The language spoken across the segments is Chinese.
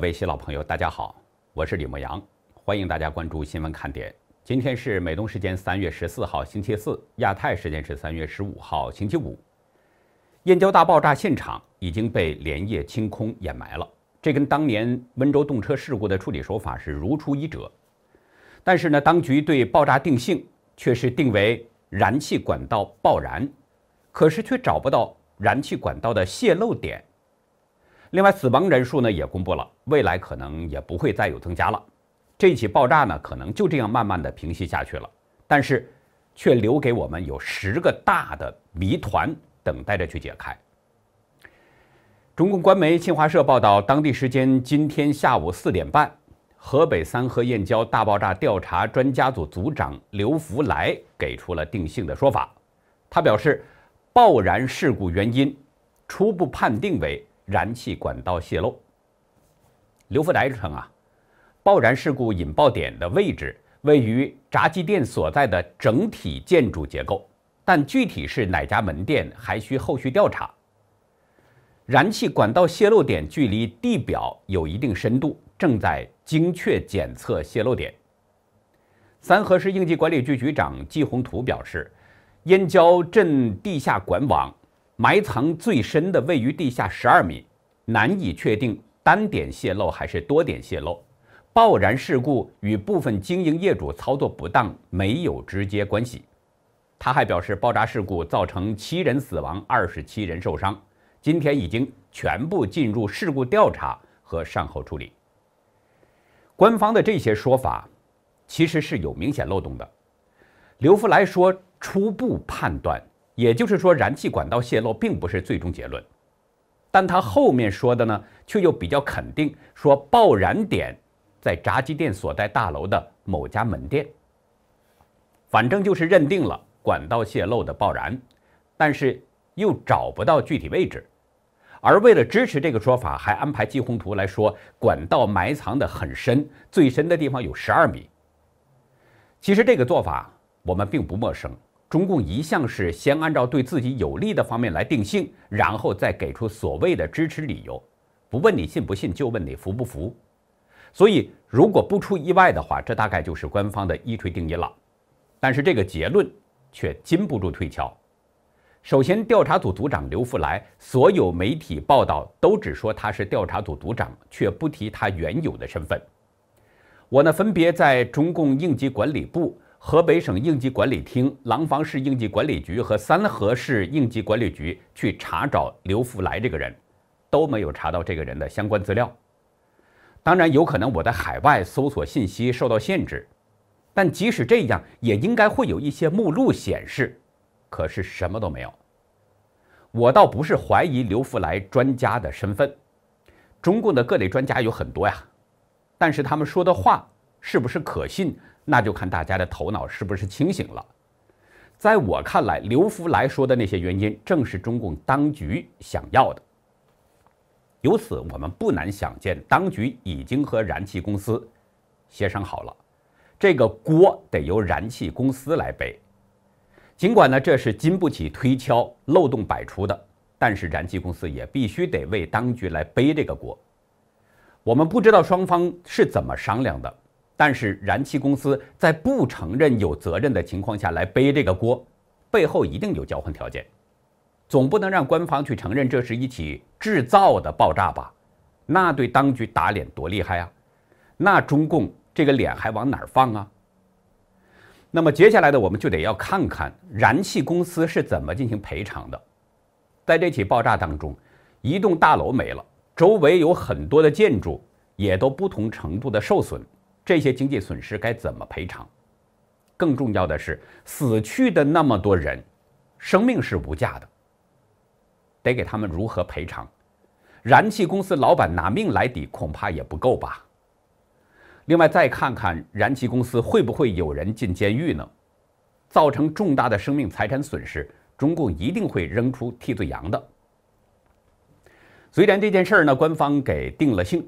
各位新老朋友，大家好，我是李牧阳，欢迎大家关注新闻看点。今天是美东时间三月十四号星期四，亚太时间是三月十五号星期五。燕郊大爆炸现场已经被连夜清空掩埋了，这跟当年温州动车事故的处理手法是如出一辙。但是呢，当局对爆炸定性却是定为燃气管道爆燃，可是却找不到燃气管道的泄漏点。另外，死亡人数呢也公布了，未来可能也不会再有增加了。这起爆炸呢，可能就这样慢慢的平息下去了，但是却留给我们有十个大的谜团等待着去解开。中共官媒新华社报道，当地时间今天下午四点半，河北三河燕郊大爆炸调查专家组组长刘福来给出了定性的说法，他表示，爆燃事故原因初步判定为。燃气管道泄漏，刘福宅称啊，爆燃事故引爆点的位置位于炸鸡店所在的整体建筑结构，但具体是哪家门店还需后续调查。燃气管道泄漏点距离地表有一定深度，正在精确检测泄漏点。三河市应急管理局局长季宏图表示，燕郊镇地下管网。埋藏最深的位于地下十二米，难以确定单点泄漏还是多点泄漏。爆燃事故与部分经营业主操作不当没有直接关系。他还表示，爆炸事故造成七人死亡，二十七人受伤，今天已经全部进入事故调查和善后处理。官方的这些说法，其实是有明显漏洞的。刘福来说，初步判断。也就是说，燃气管道泄漏并不是最终结论，但他后面说的呢，却又比较肯定，说爆燃点在炸鸡店所在大楼的某家门店，反正就是认定了管道泄漏的爆燃，但是又找不到具体位置，而为了支持这个说法，还安排季宏图来说，管道埋藏的很深，最深的地方有十二米。其实这个做法我们并不陌生。中共一向是先按照对自己有利的方面来定性，然后再给出所谓的支持理由，不问你信不信，就问你服不服。所以，如果不出意外的话，这大概就是官方的一锤定音了。但是，这个结论却禁不住推敲。首先，调查组组长刘富来，所有媒体报道都只说他是调查组组长，却不提他原有的身份。我呢，分别在中共应急管理部。河北省应急管理厅、廊坊市应急管理局和三河市应急管理局去查找刘福来这个人，都没有查到这个人的相关资料。当然，有可能我在海外搜索信息受到限制，但即使这样，也应该会有一些目录显示。可是什么都没有。我倒不是怀疑刘福来专家的身份，中共的各类专家有很多呀，但是他们说的话是不是可信？那就看大家的头脑是不是清醒了。在我看来，刘福来说的那些原因，正是中共当局想要的。由此，我们不难想见，当局已经和燃气公司协商好了，这个锅得由燃气公司来背。尽管呢，这是经不起推敲、漏洞百出的，但是燃气公司也必须得为当局来背这个锅。我们不知道双方是怎么商量的。但是燃气公司在不承认有责任的情况下来背这个锅，背后一定有交换条件，总不能让官方去承认这是一起制造的爆炸吧？那对当局打脸多厉害啊！那中共这个脸还往哪儿放啊？那么接下来呢，我们就得要看看燃气公司是怎么进行赔偿的。在这起爆炸当中，一栋大楼没了，周围有很多的建筑也都不同程度的受损。这些经济损失该怎么赔偿？更重要的是，死去的那么多人，生命是无价的，得给他们如何赔偿？燃气公司老板拿命来抵，恐怕也不够吧。另外，再看看燃气公司会不会有人进监狱呢？造成重大的生命财产损失，中共一定会扔出替罪羊的。虽然这件事儿呢，官方给定了性，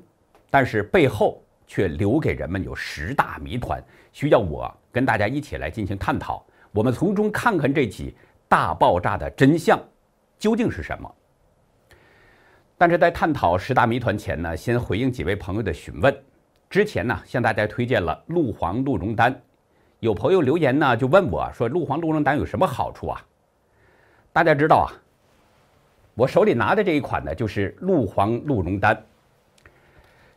但是背后。却留给人们有十大谜团，需要我跟大家一起来进行探讨。我们从中看看这起大爆炸的真相究竟是什么。但是在探讨十大谜团前呢，先回应几位朋友的询问。之前呢，向大家推荐了鹿黄鹿茸丹，有朋友留言呢就问我说，鹿黄鹿茸丹有什么好处啊？大家知道啊，我手里拿的这一款呢，就是鹿黄鹿茸丹。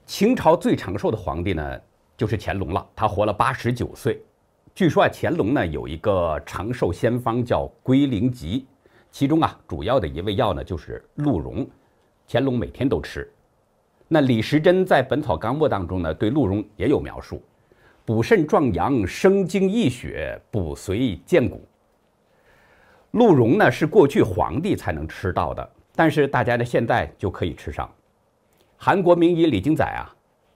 清朝最长寿的皇帝呢，就是乾隆了。他活了八十九岁。据说啊，乾隆呢有一个长寿仙方叫《龟苓集》，其中啊主要的一味药呢就是鹿茸。乾隆每天都吃。那李时珍在《本草纲目》当中呢，对鹿茸也有描述：补肾壮阳、生精益血、补髓健骨。鹿茸呢是过去皇帝才能吃到的，但是大家呢现在就可以吃上。韩国名医李京仔啊，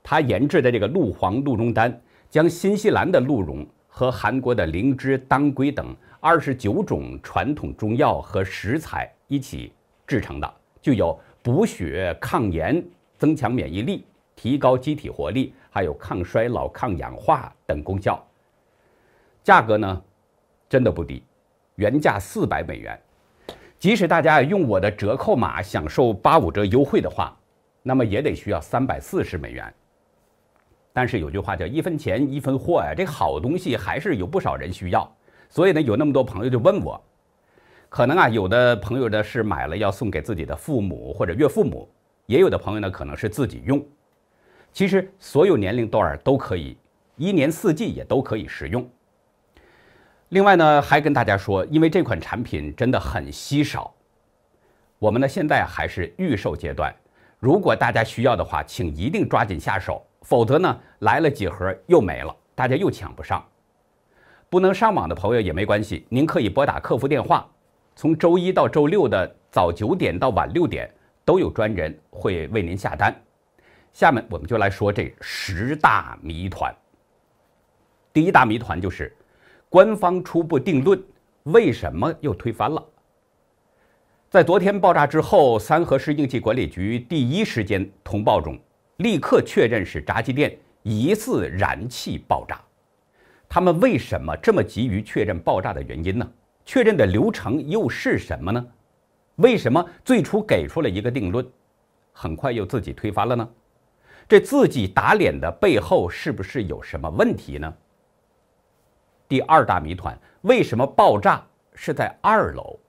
他研制的这个鹿黄鹿茸丹，将新西兰的鹿茸和韩国的灵芝、当归等二十九种传统中药和食材一起制成的，具有补血、抗炎、增强免疫力、提高机体活力，还有抗衰老、抗氧化等功效。价格呢，真的不低，原价四百美元，即使大家用我的折扣码享受八五折优惠的话。那么也得需要三百四十美元，但是有句话叫“一分钱一分货”呀，这好东西还是有不少人需要。所以呢，有那么多朋友就问我，可能啊，有的朋友呢是买了要送给自己的父母或者岳父母，也有的朋友呢可能是自己用。其实所有年龄段都可以，一年四季也都可以食用。另外呢，还跟大家说，因为这款产品真的很稀少，我们呢现在还是预售阶段。如果大家需要的话，请一定抓紧下手，否则呢，来了几盒又没了，大家又抢不上。不能上网的朋友也没关系，您可以拨打客服电话，从周一到周六的早九点到晚六点都有专人会为您下单。下面我们就来说这十大谜团。第一大谜团就是，官方初步定论为什么又推翻了？在昨天爆炸之后，三河市应急管理局第一时间通报中，立刻确认是炸鸡店疑似燃气爆炸。他们为什么这么急于确认爆炸的原因呢？确认的流程又是什么呢？为什么最初给出了一个定论，很快又自己推翻了呢？这自己打脸的背后是不是有什么问题呢？第二大谜团：为什么爆炸是在二楼？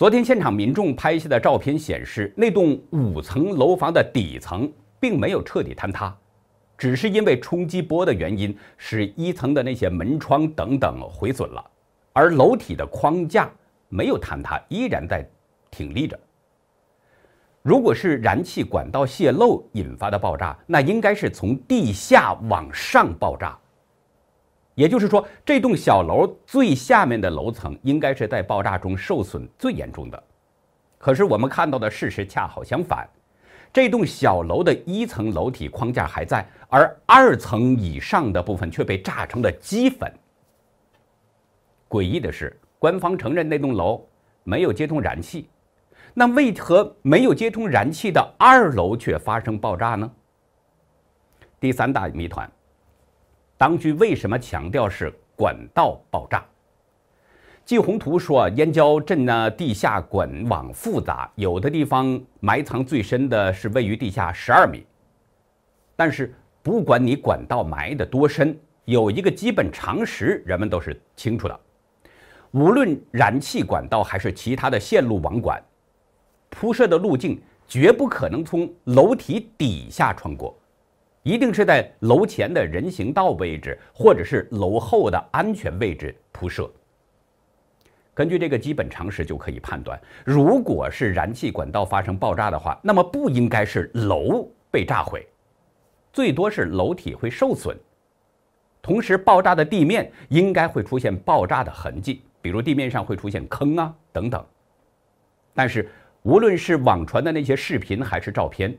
昨天现场民众拍下的照片显示，那栋五层楼房的底层并没有彻底坍塌，只是因为冲击波的原因，使一层的那些门窗等等毁损了，而楼体的框架没有坍塌，依然在挺立着。如果是燃气管道泄漏引发的爆炸，那应该是从地下往上爆炸。也就是说，这栋小楼最下面的楼层应该是在爆炸中受损最严重的。可是我们看到的事实恰好相反，这栋小楼的一层楼体框架还在，而二层以上的部分却被炸成了齑粉。诡异的是，官方承认那栋楼没有接通燃气，那为何没有接通燃气的二楼却发生爆炸呢？第三大谜团。当局为什么强调是管道爆炸？季宏图说：“燕郊镇呢，地下管网复杂，有的地方埋藏最深的是位于地下十二米。但是，不管你管道埋得多深，有一个基本常识，人们都是清楚的：无论燃气管道还是其他的线路网管，铺设的路径绝不可能从楼体底下穿过。”一定是在楼前的人行道位置，或者是楼后的安全位置铺设。根据这个基本常识就可以判断，如果是燃气管道发生爆炸的话，那么不应该是楼被炸毁，最多是楼体会受损。同时，爆炸的地面应该会出现爆炸的痕迹，比如地面上会出现坑啊等等。但是，无论是网传的那些视频还是照片，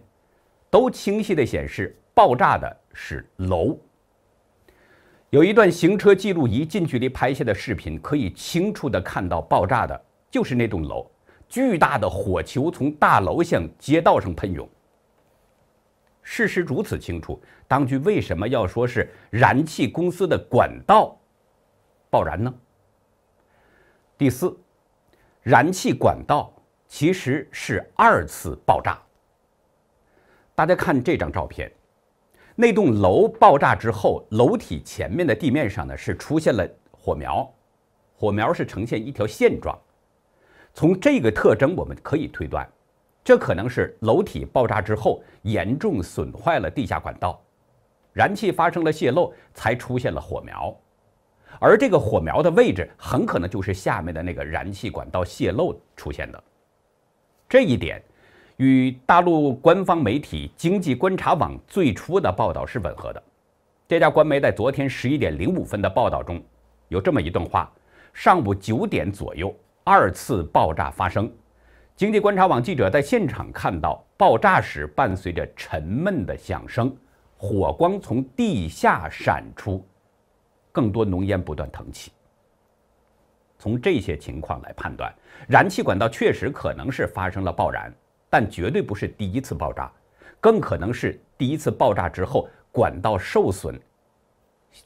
都清晰的显示。爆炸的是楼，有一段行车记录仪近距离拍下的视频，可以清楚的看到爆炸的就是那栋楼，巨大的火球从大楼向街道上喷涌。事实如此清楚，当局为什么要说是燃气公司的管道爆燃呢？第四，燃气管道其实是二次爆炸。大家看这张照片。那栋楼爆炸之后，楼体前面的地面上呢是出现了火苗，火苗是呈现一条线状。从这个特征，我们可以推断，这可能是楼体爆炸之后严重损坏了地下管道，燃气发生了泄漏，才出现了火苗。而这个火苗的位置，很可能就是下面的那个燃气管道泄漏出现的。这一点。与大陆官方媒体《经济观察网》最初的报道是吻合的。这家官媒在昨天十一点零五分的报道中，有这么一段话：上午九点左右，二次爆炸发生。经济观察网记者在现场看到，爆炸时伴随着沉闷的响声，火光从地下闪出，更多浓烟不断腾起。从这些情况来判断，燃气管道确实可能是发生了爆燃。但绝对不是第一次爆炸，更可能是第一次爆炸之后管道受损，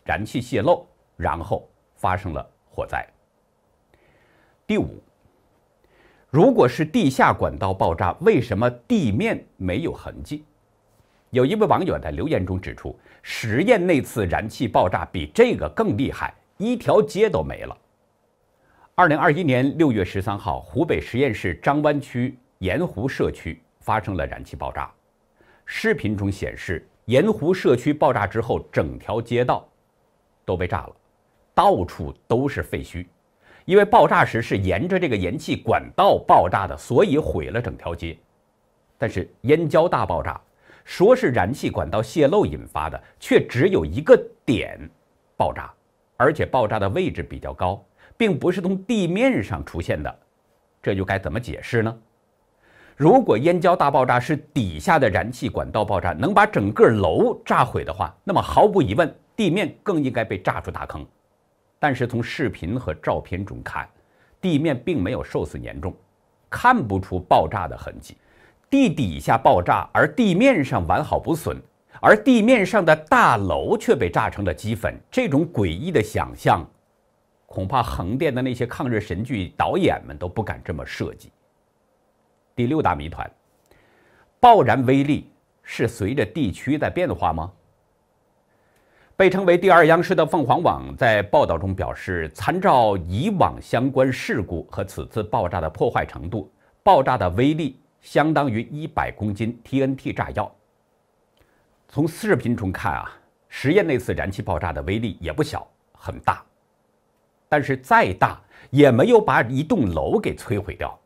燃气泄漏，然后发生了火灾。第五，如果是地下管道爆炸，为什么地面没有痕迹？有一位网友在留言中指出，实验那次燃气爆炸比这个更厉害，一条街都没了。二零二一年六月十三号，湖北十堰市张湾区。盐湖社区发生了燃气爆炸，视频中显示，盐湖社区爆炸之后，整条街道都被炸了，到处都是废墟。因为爆炸时是沿着这个燃气管道爆炸的，所以毁了整条街。但是燕郊大爆炸说是燃气管道泄漏引发的，却只有一个点爆炸，而且爆炸的位置比较高，并不是从地面上出现的，这又该怎么解释呢？如果燕郊大爆炸是底下的燃气管道爆炸能把整个楼炸毁的话，那么毫无疑问地面更应该被炸出大坑。但是从视频和照片中看，地面并没有受损严重，看不出爆炸的痕迹。地底下爆炸而地面上完好无损，而地面上的大楼却被炸成了齑粉。这种诡异的想象，恐怕横店的那些抗日神剧导演们都不敢这么设计。第六大谜团：爆燃威力是随着地区在变化吗？被称为“第二央视”的凤凰网在报道中表示，参照以往相关事故和此次爆炸的破坏程度，爆炸的威力相当于一百公斤 TNT 炸药。从视频中看啊，实验那次燃气爆炸的威力也不小，很大，但是再大也没有把一栋楼给摧毁掉。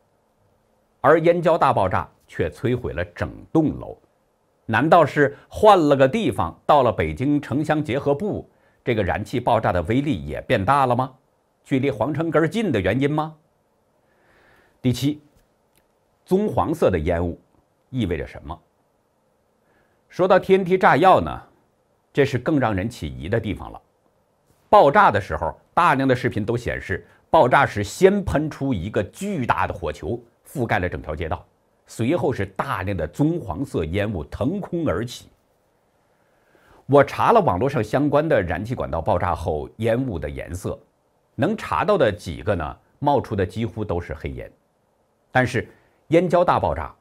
而燕郊大爆炸却摧毁了整栋楼，难道是换了个地方，到了北京城乡结合部，这个燃气爆炸的威力也变大了吗？距离皇城根儿近的原因吗？第七，棕黄色的烟雾意味着什么？说到天梯炸药呢，这是更让人起疑的地方了。爆炸的时候，大量的视频都显示，爆炸时先喷出一个巨大的火球。覆盖了整条街道，随后是大量的棕黄色烟雾腾空而起。我查了网络上相关的燃气管道爆炸后烟雾的颜色，能查到的几个呢，冒出的几乎都是黑烟。但是燕郊大爆炸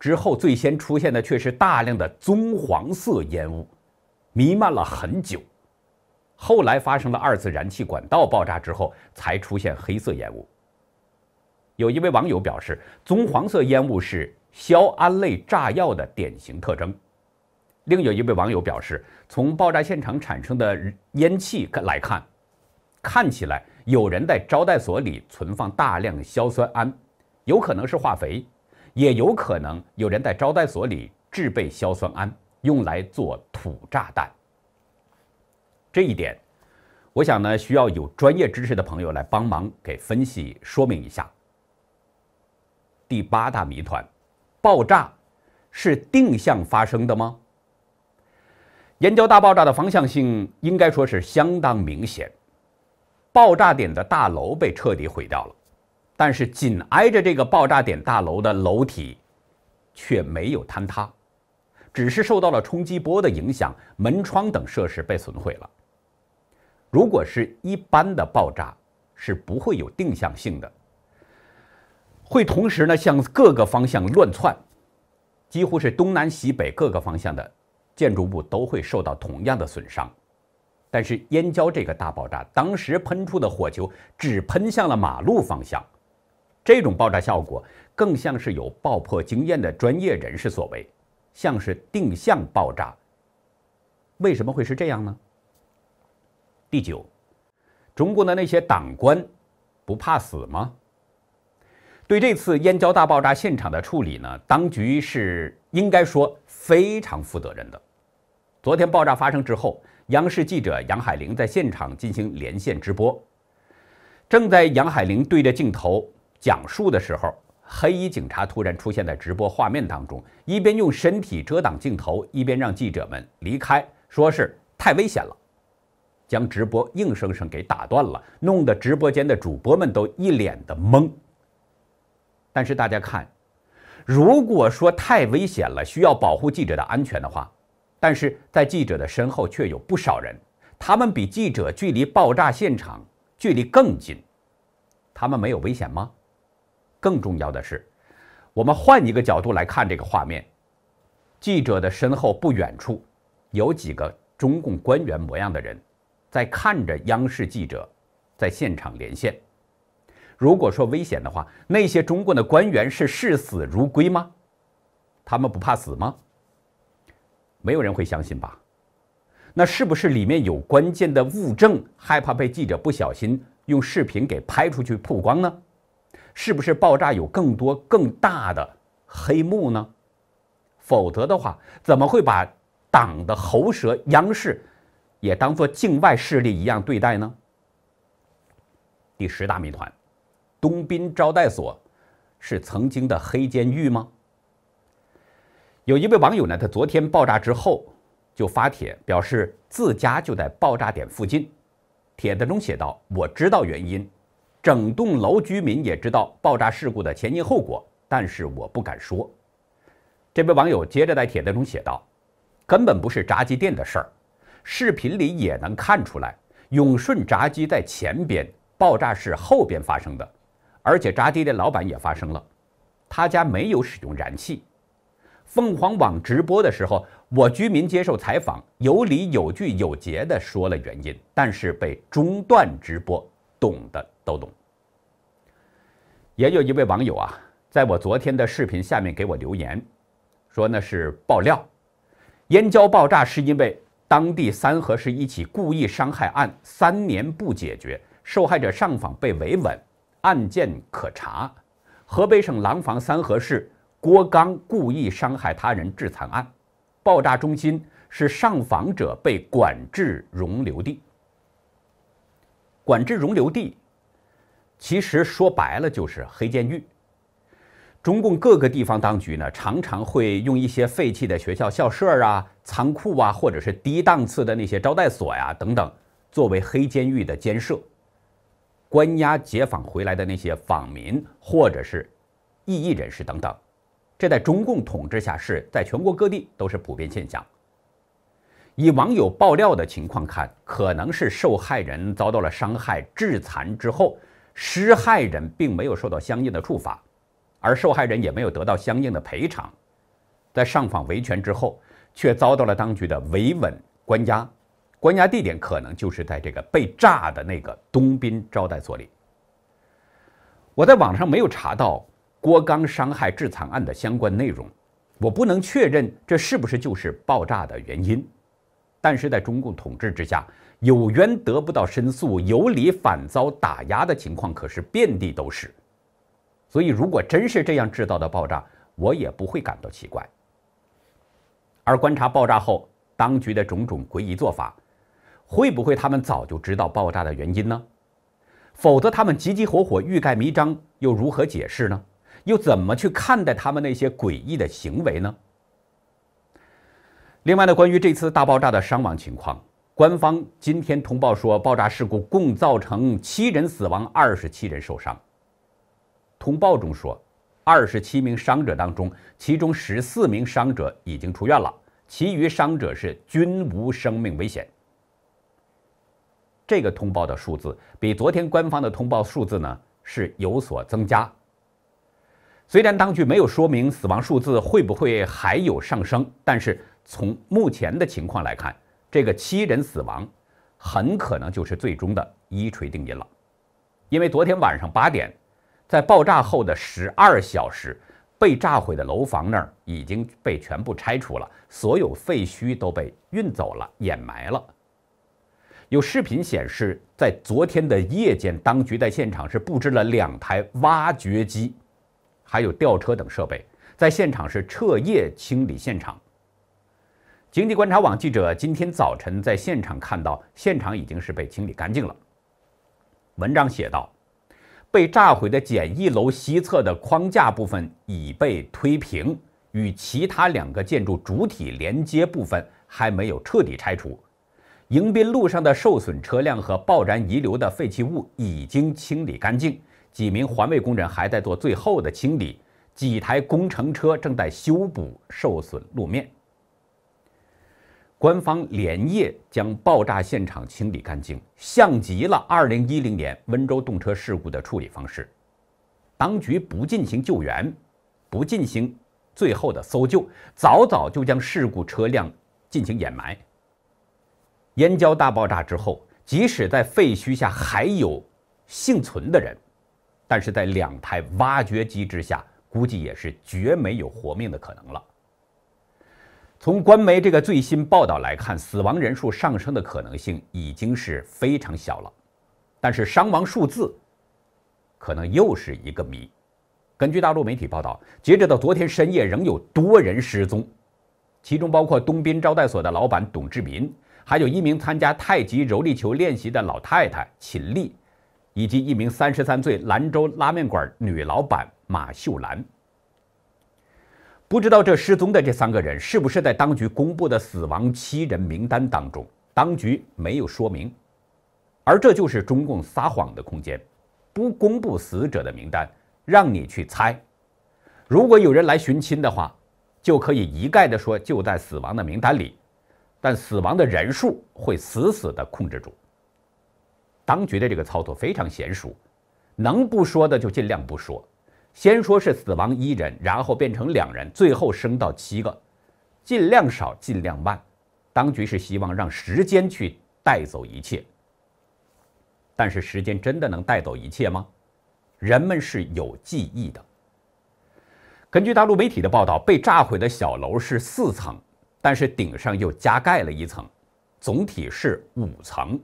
之后最先出现的却是大量的棕黄色烟雾，弥漫了很久。后来发生了二次燃气管道爆炸之后，才出现黑色烟雾。有一位网友表示，棕黄色烟雾是硝胺类炸药的典型特征。另有一位网友表示，从爆炸现场产生的烟气来看，看起来有人在招待所里存放大量硝酸铵，有可能是化肥，也有可能有人在招待所里制备硝酸铵，用来做土炸弹。这一点，我想呢，需要有专业知识的朋友来帮忙给分析说明一下。第八大谜团：爆炸是定向发生的吗？研究大爆炸的方向性应该说是相当明显。爆炸点的大楼被彻底毁掉了，但是紧挨着这个爆炸点大楼的楼体却没有坍塌，只是受到了冲击波的影响，门窗等设施被损毁了。如果是一般的爆炸，是不会有定向性的。会同时呢向各个方向乱窜，几乎是东南西北各个方向的建筑物都会受到同样的损伤。但是燕郊这个大爆炸当时喷出的火球只喷向了马路方向，这种爆炸效果更像是有爆破经验的专业人士所为，像是定向爆炸。为什么会是这样呢？第九，中国的那些党官不怕死吗？对这次燕郊大爆炸现场的处理呢，当局是应该说非常负责任的。昨天爆炸发生之后，央视记者杨海玲在现场进行连线直播。正在杨海玲对着镜头讲述的时候，黑衣警察突然出现在直播画面当中，一边用身体遮挡镜头，一边让记者们离开，说是太危险了，将直播硬生生给打断了，弄得直播间的主播们都一脸的懵。但是大家看，如果说太危险了，需要保护记者的安全的话，但是在记者的身后却有不少人，他们比记者距离爆炸现场距离更近，他们没有危险吗？更重要的是，我们换一个角度来看这个画面，记者的身后不远处，有几个中共官员模样的人在看着央视记者在现场连线。如果说危险的话，那些中共的官员是视死如归吗？他们不怕死吗？没有人会相信吧？那是不是里面有关键的物证，害怕被记者不小心用视频给拍出去曝光呢？是不是爆炸有更多更大的黑幕呢？否则的话，怎么会把党的喉舌央视也当作境外势力一样对待呢？第十大谜团。工兵招待所是曾经的黑监狱吗？有一位网友呢，他昨天爆炸之后就发帖表示自家就在爆炸点附近。帖子中写道：“我知道原因，整栋楼居民也知道爆炸事故的前因后果，但是我不敢说。”这位网友接着在帖子中写道：“根本不是炸鸡店的事儿，视频里也能看出来，永顺炸鸡在前边，爆炸是后边发生的。”而且炸鸡的老板也发声了，他家没有使用燃气。凤凰网直播的时候，我居民接受采访，有理有据有节的说了原因，但是被中断直播。懂的都懂。也有一位网友啊，在我昨天的视频下面给我留言，说那是爆料：燕郊爆炸是因为当地三河市一起故意伤害案三年不解决，受害者上访被维稳。案件可查，河北省廊坊三河市郭刚故意伤害他人致残案，爆炸中心是上访者被管制容留地。管制容留地，其实说白了就是黑监狱。中共各个地方当局呢，常常会用一些废弃的学校校舍啊、仓库啊，或者是低档次的那些招待所呀等等，作为黑监狱的监舍。关押、解访回来的那些访民或者是异议人士等等，这在中共统治下是在全国各地都是普遍现象。以网友爆料的情况看，可能是受害人遭到了伤害、致残之后，施害人并没有受到相应的处罚，而受害人也没有得到相应的赔偿，在上访维权之后，却遭到了当局的维稳关押。关押地点可能就是在这个被炸的那个东滨招待所里。我在网上没有查到郭刚伤害致残案的相关内容，我不能确认这是不是就是爆炸的原因。但是在中共统治之下，有冤得不到申诉，有理反遭打压的情况可是遍地都是。所以，如果真是这样制造的爆炸，我也不会感到奇怪。而观察爆炸后当局的种种诡异做法。会不会他们早就知道爆炸的原因呢？否则他们急急火火、欲盖弥彰，又如何解释呢？又怎么去看待他们那些诡异的行为呢？另外呢，关于这次大爆炸的伤亡情况，官方今天通报说，爆炸事故共造成七人死亡，二十七人受伤。通报中说，二十七名伤者当中，其中十四名伤者已经出院了，其余伤者是均无生命危险。这个通报的数字比昨天官方的通报数字呢是有所增加。虽然当局没有说明死亡数字会不会还有上升，但是从目前的情况来看，这个七人死亡很可能就是最终的一锤定音了。因为昨天晚上八点，在爆炸后的十二小时，被炸毁的楼房那儿已经被全部拆除了，所有废墟都被运走了、掩埋了。有视频显示，在昨天的夜间，当局在现场是布置了两台挖掘机，还有吊车等设备，在现场是彻夜清理现场。经济观察网记者今天早晨在现场看到，现场已经是被清理干净了。文章写道，被炸毁的简易楼西侧的框架部分已被推平，与其他两个建筑主体连接部分还没有彻底拆除。迎宾路上的受损车辆和爆燃遗留的废弃物已经清理干净，几名环卫工人还在做最后的清理，几台工程车正在修补受损路面。官方连夜将爆炸现场清理干净，像极了2010年温州动车事故的处理方式。当局不进行救援，不进行最后的搜救，早早就将事故车辆进行掩埋。燕郊大爆炸之后，即使在废墟下还有幸存的人，但是在两台挖掘机之下，估计也是绝没有活命的可能了。从官媒这个最新报道来看，死亡人数上升的可能性已经是非常小了，但是伤亡数字可能又是一个谜。根据大陆媒体报道，截止到昨天深夜，仍有多人失踪，其中包括东滨招待所的老板董志民。还有一名参加太极柔力球练习的老太太秦丽，以及一名三十三岁兰州拉面馆女老板马秀兰。不知道这失踪的这三个人是不是在当局公布的死亡七人名单当中？当局没有说明，而这就是中共撒谎的空间。不公布死者的名单，让你去猜。如果有人来寻亲的话，就可以一概的说就在死亡的名单里。但死亡的人数会死死地控制住。当局的这个操作非常娴熟，能不说的就尽量不说。先说是死亡一人，然后变成两人，最后升到七个，尽量少，尽量慢。当局是希望让时间去带走一切。但是时间真的能带走一切吗？人们是有记忆的。根据大陆媒体的报道，被炸毁的小楼是四层。但是顶上又加盖了一层，总体是五层。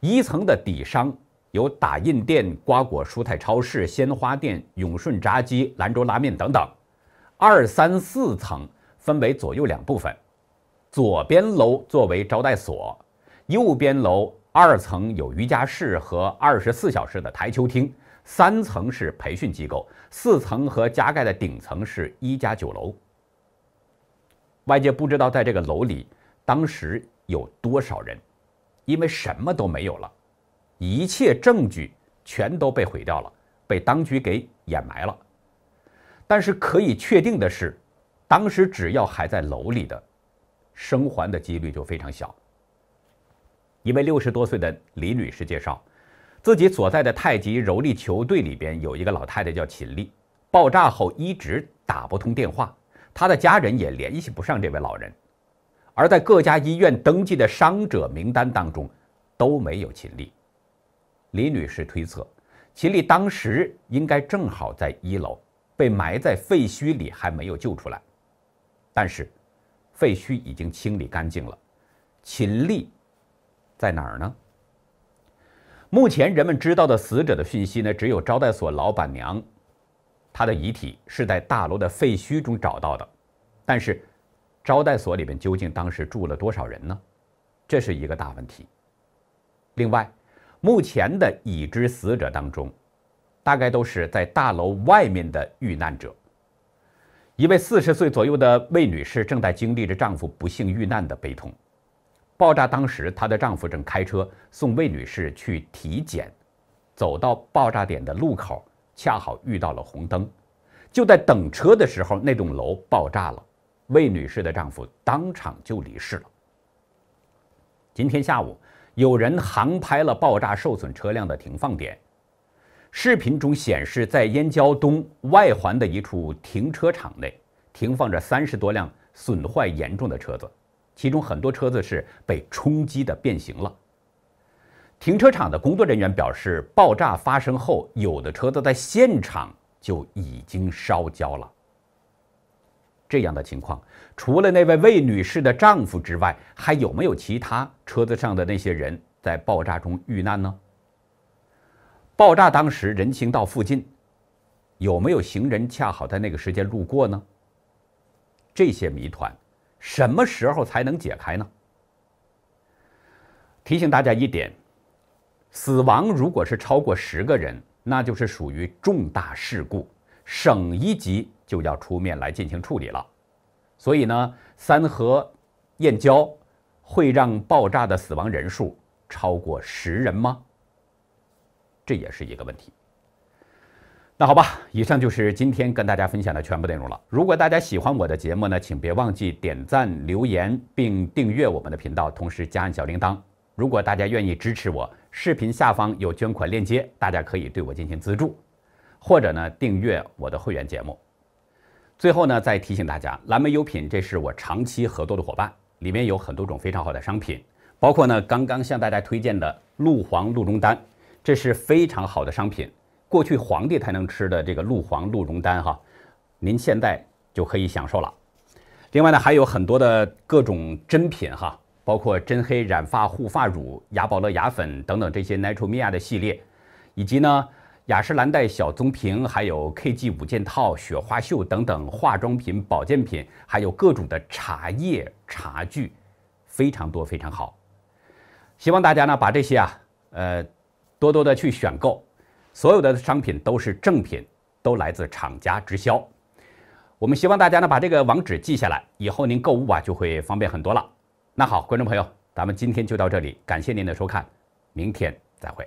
一层的底商有打印店、瓜果蔬菜超市、鲜花店、永顺炸鸡、兰州拉面等等。二三四层分为左右两部分，左边楼作为招待所，右边楼二层有瑜伽室和二十四小时的台球厅，三层是培训机构，四层和加盖的顶层是一家酒楼。外界不知道在这个楼里当时有多少人，因为什么都没有了，一切证据全都被毁掉了，被当局给掩埋了。但是可以确定的是，当时只要还在楼里的，生还的几率就非常小。一位六十多岁的李女士介绍，自己所在的太极柔力球队里边有一个老太太叫秦丽，爆炸后一直打不通电话。他的家人也联系不上这位老人，而在各家医院登记的伤者名单当中，都没有秦丽。李女士推测，秦丽当时应该正好在一楼，被埋在废墟里，还没有救出来。但是，废墟已经清理干净了，秦丽在哪儿呢？目前人们知道的死者的讯息呢，只有招待所老板娘。他的遗体是在大楼的废墟中找到的，但是招待所里面究竟当时住了多少人呢？这是一个大问题。另外，目前的已知死者当中，大概都是在大楼外面的遇难者。一位四十岁左右的魏女士正在经历着丈夫不幸遇难的悲痛。爆炸当时，她的丈夫正开车送魏女士去体检，走到爆炸点的路口。恰好遇到了红灯，就在等车的时候，那栋楼爆炸了，魏女士的丈夫当场就离世了。今天下午，有人航拍了爆炸受损车辆的停放点，视频中显示，在燕郊东外环的一处停车场内，停放着三十多辆损坏严重的车子，其中很多车子是被冲击的变形了。停车场的工作人员表示，爆炸发生后，有的车子在现场就已经烧焦了。这样的情况，除了那位魏女士的丈夫之外，还有没有其他车子上的那些人在爆炸中遇难呢？爆炸当时，人行道附近有没有行人恰好在那个时间路过呢？这些谜团什么时候才能解开呢？提醒大家一点。死亡如果是超过十个人，那就是属于重大事故，省一级就要出面来进行处理了。所以呢，三河燕郊会让爆炸的死亡人数超过十人吗？这也是一个问题。那好吧，以上就是今天跟大家分享的全部内容了。如果大家喜欢我的节目呢，请别忘记点赞、留言并订阅我们的频道，同时加按小铃铛。如果大家愿意支持我，视频下方有捐款链接，大家可以对我进行资助，或者呢订阅我的会员节目。最后呢再提醒大家，蓝莓优品这是我长期合作的伙伴，里面有很多种非常好的商品，包括呢刚刚向大家推荐的鹿黄鹿茸丹，这是非常好的商品，过去皇帝才能吃的这个鹿黄鹿茸丹哈，您现在就可以享受了。另外呢还有很多的各种珍品哈。包括真黑染发护发乳、雅宝乐牙粉等等这些 Natura Mia 的系列，以及呢雅诗兰黛小棕瓶，还有 K G 五件套、雪花秀等等化妆品、保健品，还有各种的茶叶茶具，非常多非常好。希望大家呢把这些啊，呃多多的去选购，所有的商品都是正品，都来自厂家直销。我们希望大家呢把这个网址记下来，以后您购物啊就会方便很多了。那好，观众朋友，咱们今天就到这里，感谢您的收看，明天再会。